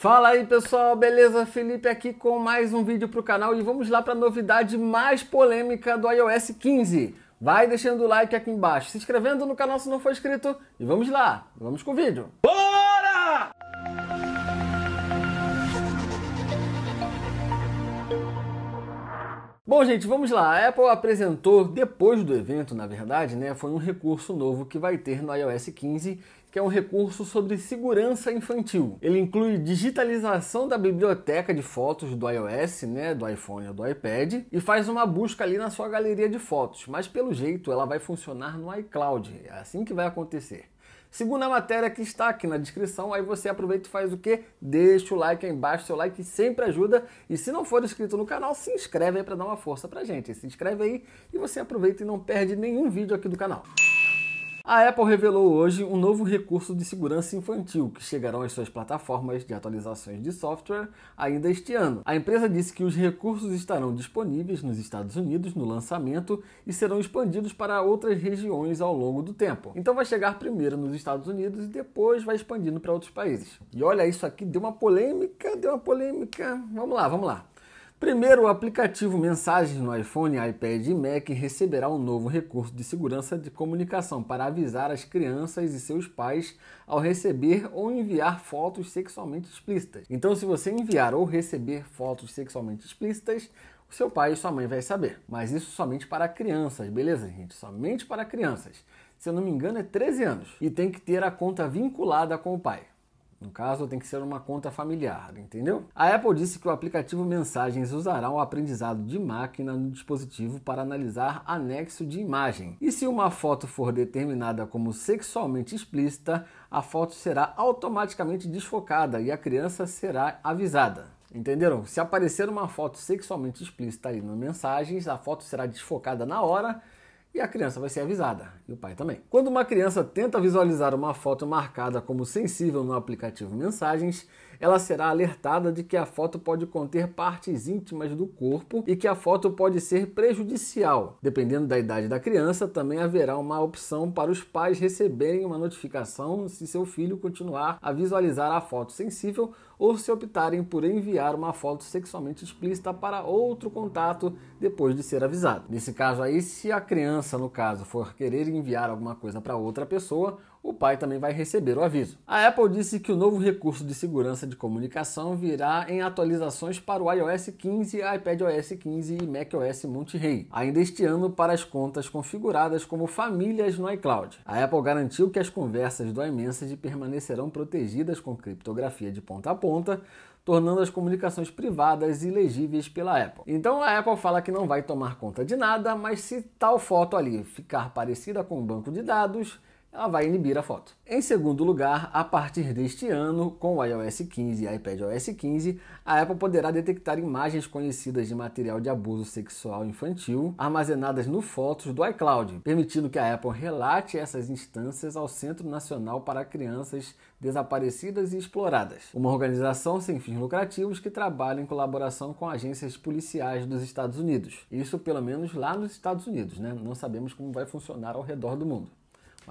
Fala aí pessoal, beleza? Felipe aqui com mais um vídeo para o canal e vamos lá para a novidade mais polêmica do iOS 15. Vai deixando o like aqui embaixo, se inscrevendo no canal se não for inscrito e vamos lá, vamos com o vídeo. Bora! Bom, gente, vamos lá. A Apple apresentou, depois do evento, na verdade, né? Foi um recurso novo que vai ter no iOS 15 que é um recurso sobre segurança infantil. Ele inclui digitalização da biblioteca de fotos do iOS, né, do iPhone ou do iPad, e faz uma busca ali na sua galeria de fotos, mas pelo jeito ela vai funcionar no iCloud, é assim que vai acontecer. Segundo a matéria que está aqui na descrição, aí você aproveita e faz o que? Deixa o like aí embaixo, seu like sempre ajuda. E se não for inscrito no canal, se inscreve aí para dar uma força pra gente. Se inscreve aí e você aproveita e não perde nenhum vídeo aqui do canal. A Apple revelou hoje um novo recurso de segurança infantil que chegarão às suas plataformas de atualizações de software ainda este ano. A empresa disse que os recursos estarão disponíveis nos Estados Unidos no lançamento e serão expandidos para outras regiões ao longo do tempo. Então vai chegar primeiro nos Estados Unidos e depois vai expandindo para outros países. E olha, isso aqui deu uma polêmica, deu uma polêmica. Vamos lá, vamos lá. Primeiro, o aplicativo Mensagens no iPhone, iPad e Mac receberá um novo recurso de segurança de comunicação para avisar as crianças e seus pais ao receber ou enviar fotos sexualmente explícitas. Então, se você enviar ou receber fotos sexualmente explícitas, o seu pai e sua mãe vai saber. Mas isso somente para crianças, beleza, gente? Somente para crianças. Se eu não me engano, é 13 anos e tem que ter a conta vinculada com o pai. No caso, tem que ser uma conta familiar, entendeu? A Apple disse que o aplicativo Mensagens usará o um aprendizado de máquina no dispositivo para analisar anexo de imagem. E se uma foto for determinada como sexualmente explícita, a foto será automaticamente desfocada e a criança será avisada. Entenderam? Se aparecer uma foto sexualmente explícita aí no Mensagens, a foto será desfocada na hora e a criança vai ser avisada, e o pai também. Quando uma criança tenta visualizar uma foto marcada como sensível no aplicativo Mensagens, ela será alertada de que a foto pode conter partes íntimas do corpo e que a foto pode ser prejudicial. Dependendo da idade da criança, também haverá uma opção para os pais receberem uma notificação se seu filho continuar a visualizar a foto sensível ou se optarem por enviar uma foto sexualmente explícita para outro contato depois de ser avisado. Nesse caso aí, se a criança, no caso, for querer enviar alguma coisa para outra pessoa, o pai também vai receber o aviso. A Apple disse que o novo recurso de segurança de comunicação virá em atualizações para o iOS 15, iPadOS 15 e macOS Monterey, ainda este ano para as contas configuradas como famílias no iCloud. A Apple garantiu que as conversas do iMessage permanecerão protegidas com criptografia de ponta a ponta, tornando as comunicações privadas e legíveis pela Apple. Então a Apple fala que não vai tomar conta de nada, mas se tal foto ali ficar parecida com um banco de dados, ela vai inibir a foto. Em segundo lugar, a partir deste ano, com o iOS 15 e iPadOS 15, a Apple poderá detectar imagens conhecidas de material de abuso sexual infantil armazenadas no Fotos do iCloud, permitindo que a Apple relate essas instâncias ao Centro Nacional para Crianças Desaparecidas e Exploradas, uma organização sem fins lucrativos que trabalha em colaboração com agências policiais dos Estados Unidos. Isso pelo menos lá nos Estados Unidos, né? Não sabemos como vai funcionar ao redor do mundo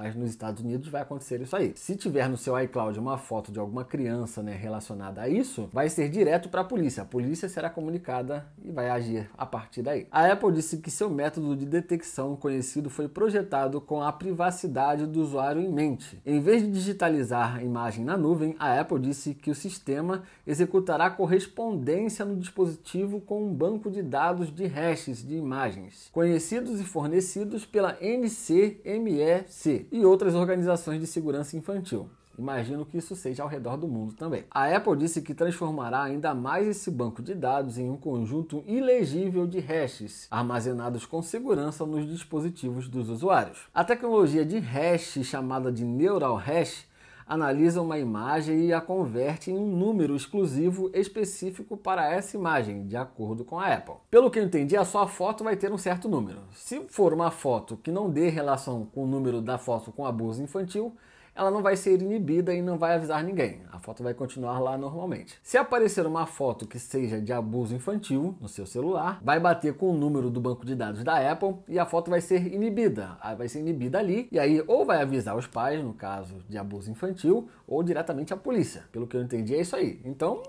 mas nos Estados Unidos vai acontecer isso aí. Se tiver no seu iCloud uma foto de alguma criança né, relacionada a isso, vai ser direto para a polícia. A polícia será comunicada e vai agir a partir daí. A Apple disse que seu método de detecção conhecido foi projetado com a privacidade do usuário em mente. Em vez de digitalizar a imagem na nuvem, a Apple disse que o sistema executará correspondência no dispositivo com um banco de dados de hashes de imagens, conhecidos e fornecidos pela NCMEC, e outras organizações de segurança infantil. Imagino que isso seja ao redor do mundo também. A Apple disse que transformará ainda mais esse banco de dados em um conjunto ilegível de hashes armazenados com segurança nos dispositivos dos usuários. A tecnologia de hash, chamada de Neural Hash, analisa uma imagem e a converte em um número exclusivo específico para essa imagem, de acordo com a Apple. Pelo que eu entendi, a sua foto vai ter um certo número. Se for uma foto que não dê relação com o número da foto com abuso infantil, ela não vai ser inibida e não vai avisar ninguém. A foto vai continuar lá normalmente. Se aparecer uma foto que seja de abuso infantil no seu celular, vai bater com o número do banco de dados da Apple e a foto vai ser inibida. Ah, vai ser inibida ali e aí ou vai avisar os pais, no caso de abuso infantil, ou diretamente a polícia. Pelo que eu entendi, é isso aí. Então,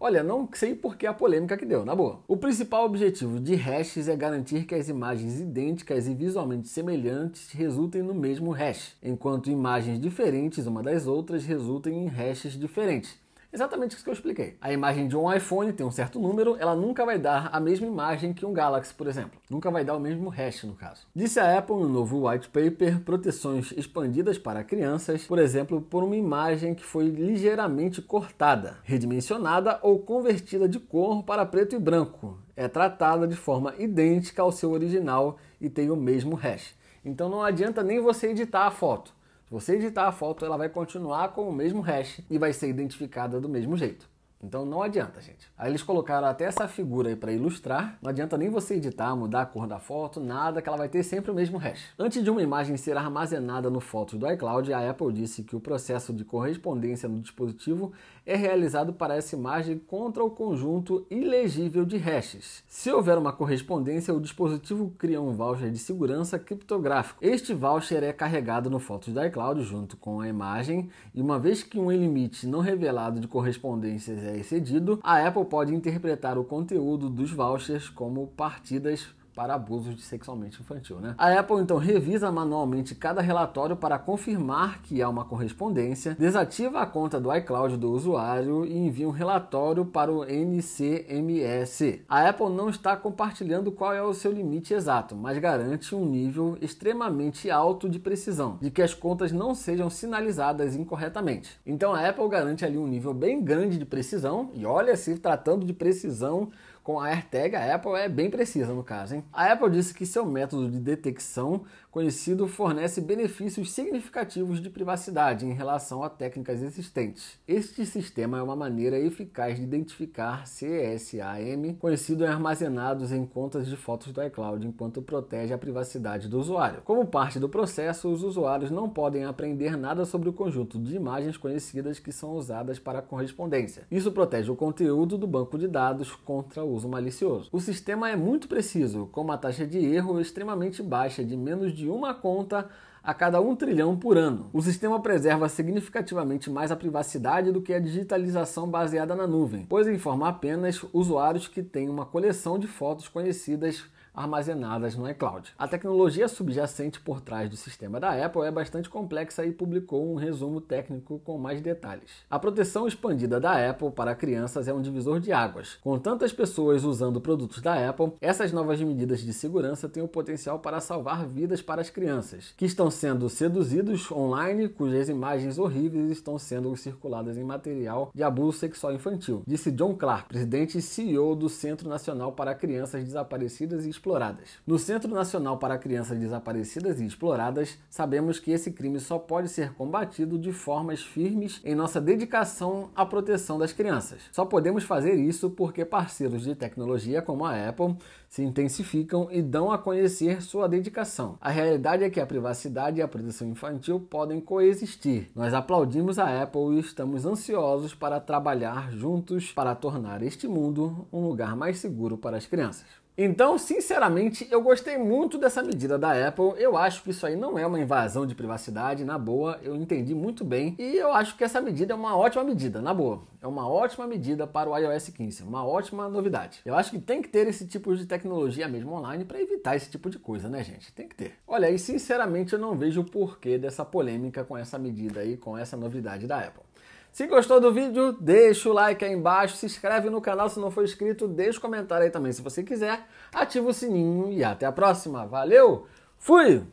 Olha, não sei por que a polêmica que deu, na boa. O principal objetivo de hashes é garantir que as imagens idênticas e visualmente semelhantes resultem no mesmo hash, enquanto imagens diferentes uma das outras resultem em hashes diferentes. Exatamente isso que eu expliquei. A imagem de um iPhone tem um certo número, ela nunca vai dar a mesma imagem que um Galaxy, por exemplo. Nunca vai dar o mesmo hash, no caso. Disse a Apple no novo white paper proteções expandidas para crianças, por exemplo, por uma imagem que foi ligeiramente cortada, redimensionada ou convertida de cor para preto e branco. É tratada de forma idêntica ao seu original e tem o mesmo hash. Então não adianta nem você editar a foto. Se você editar a foto, ela vai continuar com o mesmo hash e vai ser identificada do mesmo jeito. Então não adianta, gente. Aí eles colocaram até essa figura aí para ilustrar. Não adianta nem você editar, mudar a cor da foto, nada, que ela vai ter sempre o mesmo hash. Antes de uma imagem ser armazenada no Fotos do iCloud, a Apple disse que o processo de correspondência no dispositivo é realizado para essa imagem contra o conjunto ilegível de hashes. Se houver uma correspondência, o dispositivo cria um voucher de segurança criptográfico. Este voucher é carregado no Fotos do iCloud junto com a imagem, e uma vez que um limite não revelado de correspondências é excedido, a Apple pode interpretar o conteúdo dos vouchers como partidas para abusos de sexualmente infantil. Né? A Apple então revisa manualmente cada relatório para confirmar que há uma correspondência, desativa a conta do iCloud do usuário e envia um relatório para o NCMS. A Apple não está compartilhando qual é o seu limite exato, mas garante um nível extremamente alto de precisão, de que as contas não sejam sinalizadas incorretamente. Então a Apple garante ali um nível bem grande de precisão, e olha se tratando de precisão com a AirTag, a Apple é bem precisa no caso. Hein? A Apple disse que seu método de detecção conhecido fornece benefícios significativos de privacidade em relação a técnicas existentes. Este sistema é uma maneira eficaz de identificar CSAM conhecido em armazenados em contas de fotos do iCloud, enquanto protege a privacidade do usuário. Como parte do processo, os usuários não podem aprender nada sobre o conjunto de imagens conhecidas que são usadas para correspondência. Isso protege o conteúdo do banco de dados contra o uso malicioso. O sistema é muito preciso, com uma taxa de erro extremamente baixa de menos de uma conta a cada um trilhão por ano. O sistema preserva significativamente mais a privacidade do que a digitalização baseada na nuvem, pois informa apenas usuários que têm uma coleção de fotos conhecidas armazenadas no iCloud. É, A tecnologia subjacente por trás do sistema da Apple é bastante complexa e publicou um resumo técnico com mais detalhes. A proteção expandida da Apple para crianças é um divisor de águas. Com tantas pessoas usando produtos da Apple, essas novas medidas de segurança têm o potencial para salvar vidas para as crianças, que estão sendo seduzidos online, cujas imagens horríveis estão sendo circuladas em material de abuso sexual infantil, disse John Clark, presidente e CEO do Centro Nacional para Crianças Desaparecidas e Explosivas exploradas. No Centro Nacional para Crianças Desaparecidas e Exploradas, sabemos que esse crime só pode ser combatido de formas firmes em nossa dedicação à proteção das crianças. Só podemos fazer isso porque parceiros de tecnologia como a Apple se intensificam e dão a conhecer sua dedicação. A realidade é que a privacidade e a proteção infantil podem coexistir. Nós aplaudimos a Apple e estamos ansiosos para trabalhar juntos para tornar este mundo um lugar mais seguro para as crianças. Então, sinceramente, eu gostei muito dessa medida da Apple. Eu acho que isso aí não é uma invasão de privacidade, na boa, eu entendi muito bem. E eu acho que essa medida é uma ótima medida, na boa. É uma ótima medida para o iOS 15, uma ótima novidade. Eu acho que tem que ter esse tipo de tecnologia mesmo online para evitar esse tipo de coisa, né, gente? Tem que ter. Olha, e sinceramente eu não vejo o porquê dessa polêmica com essa medida aí, com essa novidade da Apple. Se gostou do vídeo, deixa o like aí embaixo, se inscreve no canal se não for inscrito, deixa o comentário aí também se você quiser, ativa o sininho e até a próxima. Valeu, fui!